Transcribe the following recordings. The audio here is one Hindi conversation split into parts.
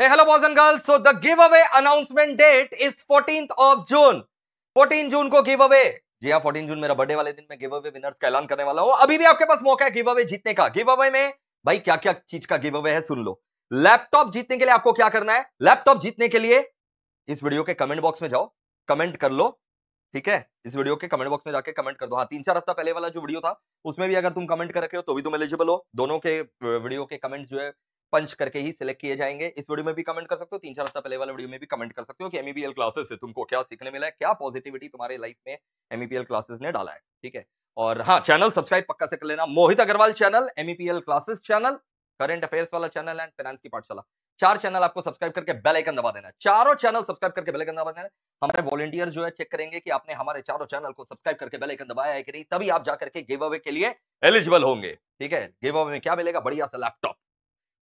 Hey, hello boys and girls. So the giveaway announcement date is 14th of June. 14 June को giveaway. जी हाँ 14 June मेरा बर्थडे वाले दिन मैं giveaway winners का ऐलान करने वाला हूँ अभी भी आपके पास मौका है giveaway जीतने का giveaway में भाई क्या क्या चीज का giveaway है सुन लो लैपटॉप जीतने के लिए आपको क्या करना है लैपटॉप जीतने के लिए इस वीडियो के कमेंट बॉक्स में जाओ कमेंट कर लो ठीक है इस वीडियो के कमेंट बॉक्स में जाके कमेंट कर दो हाँ तीन चार हफ्ता पहले वाला जो वीडियो था उसमें भी अगर तुम कमेंट कर रखे हो तो भी तुम एलिजिबल हो दोनों के वीडियो के कमेंट्स जो है पंच करके ही सिलेक्ट किए जाएंगे इस वीडियो में भी कमेंट कर सकते हो तीन चार हफ्ता पहले वाले वीडियो में भी कमेंट कर सकते हो कि एमईबीएल क्लासेस e से तुमको क्या सीखने मिला है क्या पॉजिटिविटी तुम्हारे लाइफ में एमईपीएल क्लासेस e ने डाला है ठीक है और हाँ चैनल सब्सक्राइब पक्का से कर लेना Mohit Agarwal channel MEPL classes channel current affairs वाला चैनल एंड फाइनेंस की पाठशाला चार चैनल आपको सब्सक्राइब करके बेल आइकन दबा देना चारों चैनल सब्सक्राइब करके बेल आइकन दबा देना हमारे वॉलंटियर जो है चेक करेंगे कि आपने हमारे चारों चैनल को सब्सक्राइब करके बेल आइकन दबाया है कि नहीं तभी आप जाकर के गिव अवे के लिए एलिजिबल होंगे ठीक है गिव अवे में क्या मिलेगा बढ़िया सा लैपटॉप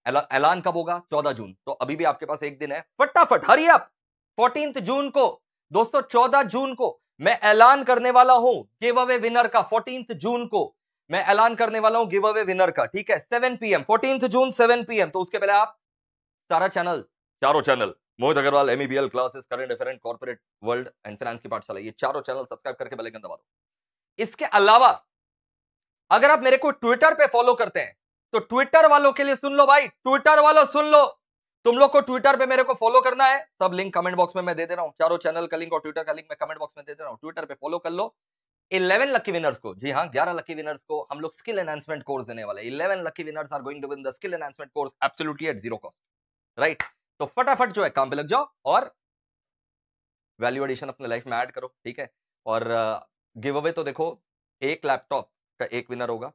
ऐलान कब होगा चौदह जून तो अभी भी आपके पास एक दिन है फटाफट हरी आप फोर्टीन जून को दोस्तों चौदह जून को मैं ऐलान करने वाला हूं गिव अवे विनर का फोर्टीन जून को मैं ऐलान करने वाला हूं गिव अवे विनर का ठीक है seven PM fourteen June seven PM तो उसके पहले आप सारा चैनल चारों channel Mohit Agarwal MEBL classes current different corporate world and finance की पाठशाला ये चारों चैनल सब्सक्राइब करके बेल दबा दो इसके अलावा अगर आप मेरे को ट्विटर पे फॉलो करते हैं तो ट्विटर वालों के लिए सुन लो भाई ट्विटर वालों सुन लो तुम लोग को ट्विटर पे मेरे को फॉलो करना है सब लिंक कमेंट बॉक्स में मैं दे दे रहा हूँ चारों चैनल का लिंक और ट्विटर का लिंक मैं कमेंट बॉक्स में दे दे रहा हूँ ट्विटर पे फॉलो कर लो 11 लकी विनर्स को जी हाँ ग्यारह लकी विनर्स को हम लोग स्किल एनहांसमेंट कोर्स देने वाले eleven lucky winners are going to win the skill enhancement course absolutely at zero cost right तो फटाफट जो है काम पे लग जाओ और वैल्यू एडिशन अपने लाइफ में ऐड करो ठीक है और गिव uh, अवे तो देखो एक लैपटॉप का एक विनर होगा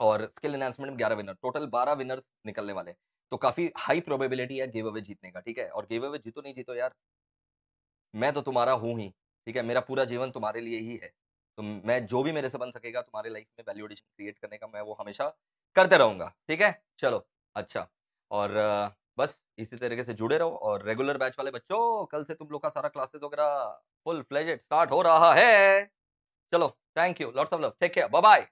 और स्किल एनहांसमेंट में ग्यारह विनर टोटल बारह विनर्स निकलने वाले तो काफी हाई प्रोबेबिलिटी है गेव अवे जीतने का ठीक है और गेव अवे जीतो नहीं जीतो यार मैं तो तुम्हारा हूं ही ठीक है मेरा पूरा जीवन तुम्हारे लिए ही है तो मैं जो भी मेरे से बन सकेगा तुम्हारे लाइफ में वैल्यू एडिशन क्रिएट करने का मैं वो हमेशा करते रहूंगा ठीक है चलो अच्छा और बस इसी तरीके से जुड़े रहो और रेगुलर बैच वाले बच्चों कल से तुम लोग का सारा क्लासेस वगैरह फुल फ्लेजेड स्टार्ट हो रहा है चलो thank you lots of love take care bye bye